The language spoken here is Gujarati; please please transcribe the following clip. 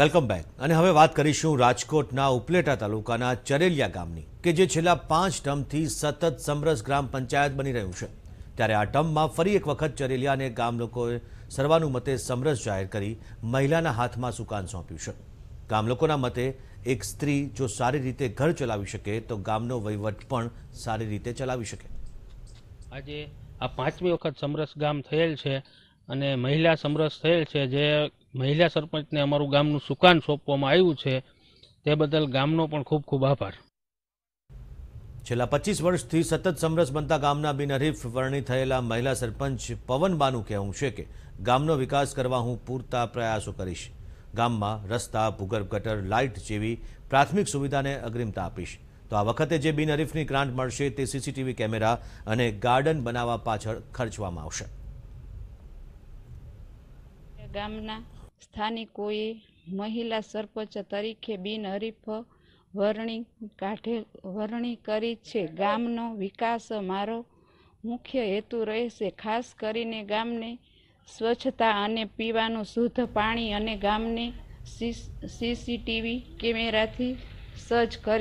વેલકમ બેક અને હવે વાત કરીશું રાજકોટના ઉપલેટા તાલુકાના ચરેલિયા ગામની કે જે છેલ્લા પાંચ ટર્મથી સતત સમરસ ગ્રામ પંચાયત બની રહ્યું છે ત્યારે આ ટર્મમાં ફરી એક વખત ચરેલિયાને ગામ લોકોએ સર્વાનુમતે સમરસ જાહેર કરી મહિલાના હાથમાં સુકાન સોંપ્યું છે ગામ લોકોના મતે એક સ્ત્રી જો સારી રીતે ઘર ચલાવી શકે તો ગામનો વહીવટ પણ સારી રીતે ચલાવી શકે આજે આ પાંચમી વખત સમરસ ગામ થયેલ છે અને મહિલા સમરસ થયેલ છે જે મહિલા સરપંચને અમારું ગામનું સુકાન સોંપવામાં આવ્યું છે તે બદલ ગામનો પણ ખૂબ ખૂબ આભાર છેલ્લા પચીસ વર્ષથી સતત સમરસ બનતા ગામના બિનહરીફ વરણી થયેલા મહિલા સરપંચ પવનબાનું કહેવું છે કે ગામનો વિકાસ કરવા હું પૂરતા પ્રયાસો કરીશ ગામમાં રસ્તા ભૂગર્ભ ગટર લાઇટ જેવી પ્રાથમિક સુવિધાને અગ્રિમતા આપીશ તો આ વખતે જે બિનહરીફની ગ્રાન્ટ મળશે તે સીસીટીવી કેમેરા અને ગાર્ડન બનાવવા પાછળ ખર્ચવામાં આવશે ગામના સ્થાનિકોએ મહિલા સરપંચ તરીકે બિનહરીફ વરણી કાઢે વરણી કરી છે ગામનો વિકાસ મારો મુખ્ય હેતુ રહેશે ખાસ કરીને ગામને સ્વચ્છતા અને પીવાનું શુદ્ધ પાણી અને ગામને સીસીટીવી કેમેરાથી સજ્જ કરી